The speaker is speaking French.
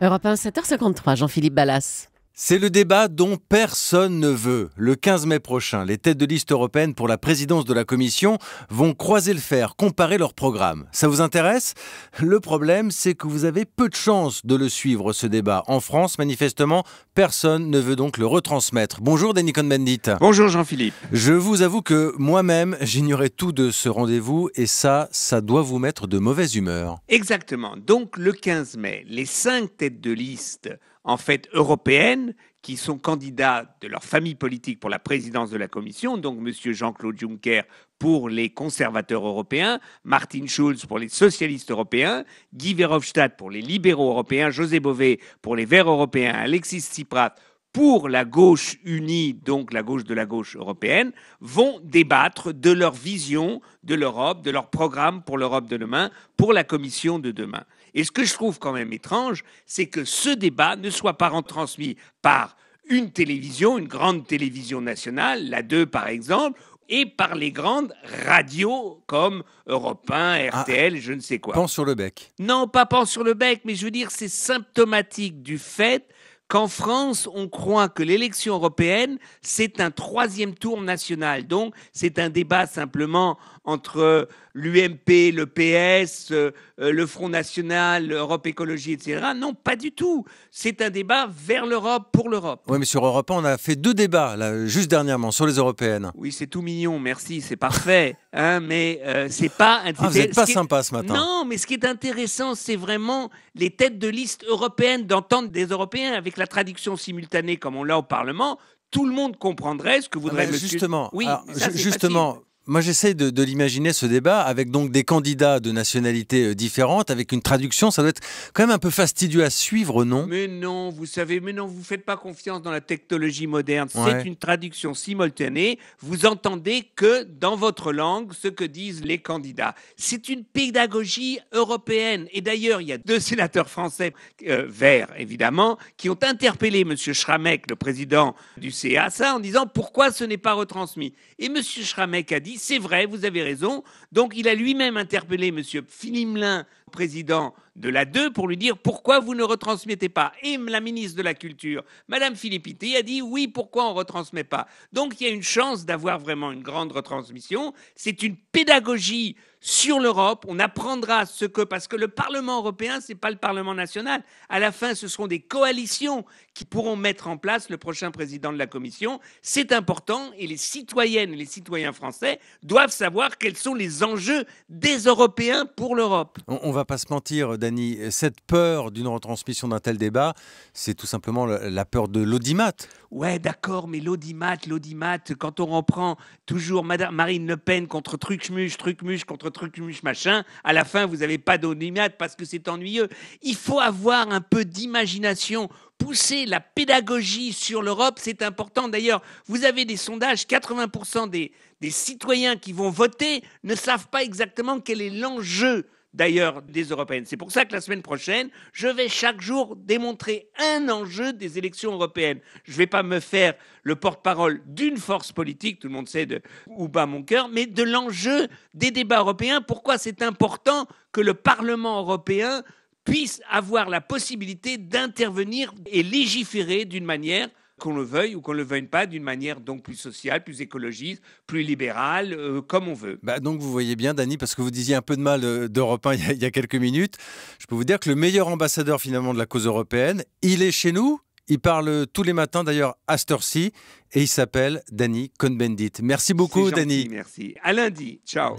Europe 1, 7h53, Jean-Philippe Ballas. C'est le débat dont personne ne veut. Le 15 mai prochain, les têtes de liste européennes pour la présidence de la Commission vont croiser le fer, comparer leurs programmes. Ça vous intéresse Le problème, c'est que vous avez peu de chances de le suivre, ce débat. En France, manifestement, personne ne veut donc le retransmettre. Bonjour Denis Cohn-Bendit. Bonjour Jean-Philippe. Je vous avoue que moi-même, j'ignorais tout de ce rendez-vous et ça, ça doit vous mettre de mauvaise humeur. Exactement. Donc le 15 mai, les cinq têtes de liste en fait européennes qui sont candidats de leur famille politique pour la présidence de la Commission, donc M. Jean-Claude Juncker pour les conservateurs européens, Martin Schulz pour les socialistes européens, Guy Verhofstadt pour les libéraux européens, José Bové pour les verts européens, Alexis Tsipras pour la gauche unie, donc la gauche de la gauche européenne, vont débattre de leur vision de l'Europe, de leur programme pour l'Europe de demain, pour la Commission de demain. Et ce que je trouve quand même étrange, c'est que ce débat ne soit pas retransmis par une télévision, une grande télévision nationale, la 2 par exemple, et par les grandes radios comme Europe 1, ah, RTL, je ne sais quoi. Pense sur le bec. Non, pas pense sur le bec, mais je veux dire, c'est symptomatique du fait qu'en France, on croit que l'élection européenne, c'est un troisième tour national. Donc, c'est un débat simplement entre l'UMP, le PS, euh, euh, le Front National, l'Europe Écologie, etc. Non, pas du tout. C'est un débat vers l'Europe, pour l'Europe. Oui, mais sur Europe 1, on a fait deux débats, là, juste dernièrement, sur les européennes. Oui, c'est tout mignon, merci, c'est parfait. hein, mais euh, c'est pas... Ah, vous n'êtes pas sympa ce matin. Non, mais ce qui est intéressant, c'est vraiment les têtes de liste européennes, d'entendre des Européens avec la traduction simultanée comme on l'a au Parlement, tout le monde comprendrait ce que voudrait ah, Justement, oui, justement moi, j'essaie de, l'imaginer ce débat avec donc des candidats de nationalités euh, différentes, avec une traduction. Ça doit être quand même un peu fastidieux à suivre, non Mais non, vous savez, mais non, vous faites pas confiance dans la technologie moderne. C'est une traduction simultanée. Vous entendez que dans votre langue ce que disent les candidats. C'est une pédagogie européenne. Et d'ailleurs, il y a deux sénateurs français euh, verts, évidemment, qui ont interpellé M. Schrammeck, le président du CASA, en disant pourquoi ce n'est pas retransmis. Et M. Schrammeck a dit c'est vrai, vous avez raison. Donc il a lui-même interpellé M. Philimelin président de la 2 pour lui dire pourquoi vous ne retransmettez pas. Et la ministre de la Culture, Madame Philippiti, a dit oui, pourquoi on ne retransmet pas. Donc il y a une chance d'avoir vraiment une grande retransmission. C'est une pédagogie sur l'Europe. On apprendra ce que, parce que le Parlement européen, ce n'est pas le Parlement national. À la fin, ce seront des coalitions qui pourront mettre en place le prochain président de la Commission. C'est important et les citoyennes et les citoyens français doivent savoir quels sont les enjeux des Européens pour l'Europe. on va va pas se mentir, Dany, cette peur d'une retransmission d'un tel débat, c'est tout simplement la peur de l'audimat. Ouais, d'accord, mais l'audimat, l'audimat, quand on reprend toujours Madame Marine Le Pen contre Trucmuche, Trucmuche contre Trucmuche, machin, à la fin, vous n'avez pas d'audimat parce que c'est ennuyeux. Il faut avoir un peu d'imagination pousser la pédagogie sur l'Europe, c'est important. D'ailleurs, vous avez des sondages, 80% des, citoyens qui vont voter ne savent pas exactement quel est l'enjeu d'ailleurs des européennes. C'est pour ça que la semaine prochaine, je vais chaque jour démontrer un enjeu des élections européennes. Je ne vais pas me faire le porte-parole d'une force politique, tout le monde sait de où bat mon cœur, mais de l'enjeu des débats européens, pourquoi c'est important que le Parlement européen puisse avoir la possibilité d'intervenir et légiférer d'une manière qu'on le veuille ou qu'on ne le veuille pas, d'une manière donc plus sociale, plus écologiste, plus libérale, euh, comme on veut. Bah, donc vous voyez bien, Dany, parce que vous disiez un peu de mal euh, d'Europe 1 il y a quelques minutes, je peux vous dire que le meilleur ambassadeur finalement de la cause européenne, il est chez nous, il parle tous les matins d'ailleurs à cette heure-ci et il s'appelle Danny Cohn-Bendit. Merci beaucoup, Dany. Merci. À lundi. Ciao.